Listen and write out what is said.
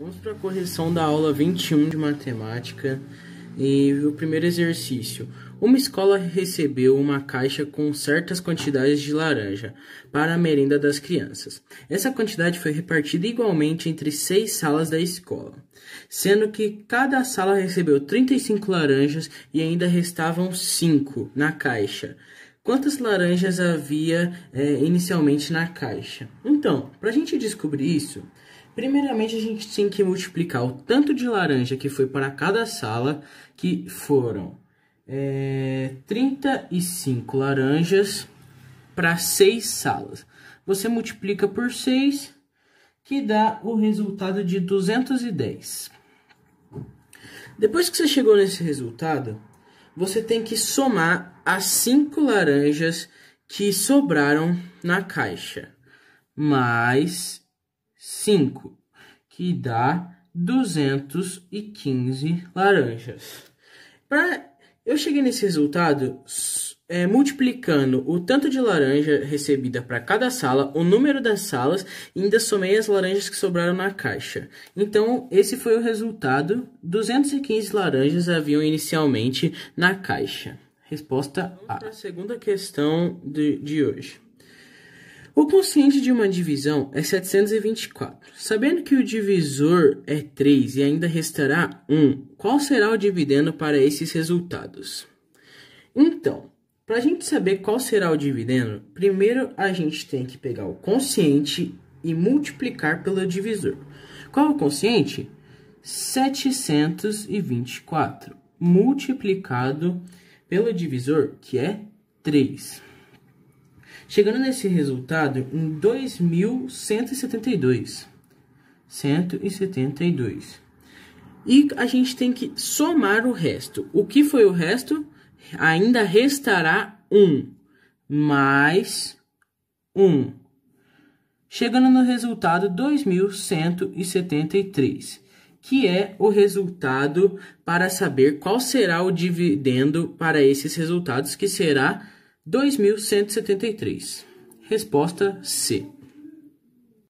Vamos para a correção da aula 21 de matemática e o primeiro exercício. Uma escola recebeu uma caixa com certas quantidades de laranja para a merenda das crianças. Essa quantidade foi repartida igualmente entre seis salas da escola, sendo que cada sala recebeu 35 laranjas e ainda restavam 5 na caixa quantas laranjas havia é, inicialmente na caixa. Então, para a gente descobrir isso, primeiramente a gente tem que multiplicar o tanto de laranja que foi para cada sala, que foram é, 35 laranjas para 6 salas. Você multiplica por 6, que dá o resultado de 210. Depois que você chegou nesse resultado, você tem que somar as cinco laranjas que sobraram na caixa, mais 5, que dá 215 laranjas. Eu cheguei nesse resultado é, multiplicando o tanto de laranja recebida para cada sala, o número das salas, e ainda somei as laranjas que sobraram na caixa. Então, esse foi o resultado. 215 laranjas haviam inicialmente na caixa. Resposta A. Vamos para a segunda questão de, de hoje. O quociente de uma divisão é 724. Sabendo que o divisor é 3 e ainda restará 1, qual será o dividendo para esses resultados? Então, para a gente saber qual será o dividendo, primeiro a gente tem que pegar o consciente e multiplicar pelo divisor. Qual é o consciente? 724 multiplicado pelo divisor, que é 3. Chegando nesse resultado em 2172. 172. E a gente tem que somar o resto. O que foi o resto? ainda restará um mais um, chegando no resultado 2173, que é o resultado para saber qual será o dividendo para esses resultados, que será 2173. Resposta C.